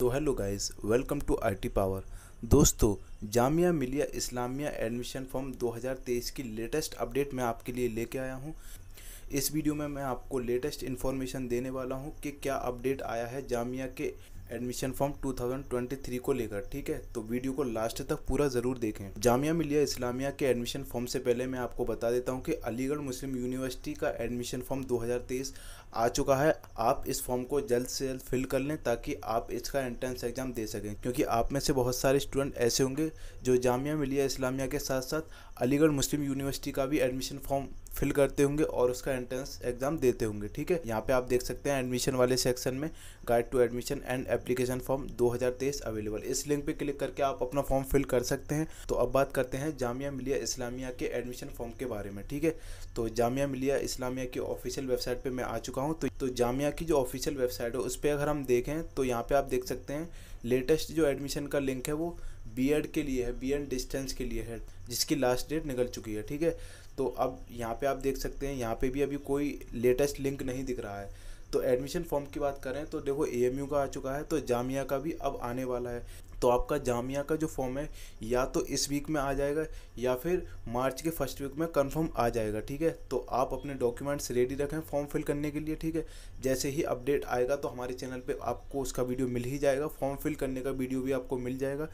तो hello guys welcome to IT power दोस्तों जामिया मिलिया इस्लामिया एडमिशन फॉर्म 2023 की लेटेस्ट अपडेट मैं आपके लिए लेके आया हूं इस वीडियो में मैं आपको लेटेस्ट इन्फॉर्मेशन देने वाला हूं कि क्या अपडेट आया है जामिया के एडमिशन फॉर्म 2023 को लेकर ठीक है तो वीडियो को लास्ट तक पूरा ज़रूर देखें जामिया मिलिया इस्लामिया के एडमिशन फॉर्म से पहले मैं आपको बता देता हूं कि अलीगढ़ मुस्लिम यूनिवर्सिटी का एडमिशन फॉर्म 2023 आ चुका है आप इस फॉर्म को जल्द से जल्द फिल कर लें ताकि आप इसका एंट्रेंस एग्ज़ाम दे सकें क्योंकि आप में से बहुत सारे स्टूडेंट ऐसे होंगे जो जामिया मिलिया इस्लामिया के साथ साथ अलीगढ़ मुस्लिम यूनिवर्सिटी का भी एडमिशन फॉर्म फिल करते होंगे और उसका एंट्रेंस एग्जाम देते होंगे ठीक है यहाँ पे आप देख सकते हैं एडमिशन वाले सेक्शन में guide to admission and application form 2023 available इस लिंक पे क्लिक करके आप अपना फॉर्म फिल कर सकते हैं तो अब बात करते हैं जामिया मिलिया इस्लामिया के एडमिशन फॉर्म के बारे में ठीक है तो जामिया मिलिया इस्लामिया की ऑफिशियल वेबसाइट पर मैं आ चुका हूँ तो, तो जामिया की जो ऑफिशियल वेबसाइट है उस पर अगर हम देखें तो यहाँ पर आप देख सकते हैं लेटेस्ट जो एडमिशन का लिंक है वो बी के लिए है बी डिस्टेंस के लिए है जिसकी लास्ट डेट निकल चुकी है ठीक है तो अब यहाँ पे आप देख सकते हैं यहाँ पे भी अभी कोई लेटेस्ट लिंक नहीं दिख रहा है तो एडमिशन फॉर्म की बात करें तो देखो ए का आ चुका है तो जामिया का भी अब आने वाला है तो आपका जामिया का जो फॉर्म है या तो इस वीक में आ जाएगा या फिर मार्च के फर्स्ट वीक में कंफर्म आ जाएगा ठीक है तो आप अपने डॉक्यूमेंट्स रेडी रखें फॉर्म फिल करने के लिए ठीक है जैसे ही अपडेट आएगा तो हमारे चैनल पे आपको उसका वीडियो मिल ही जाएगा फॉर्म फिल करने का वीडियो भी आपको मिल जाएगा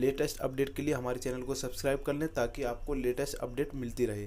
लेटेस्ट अपडेट के लिए हमारे चैनल को सब्सक्राइब कर लें ताकि आपको लेटेस्ट अपडेट मिलती रहे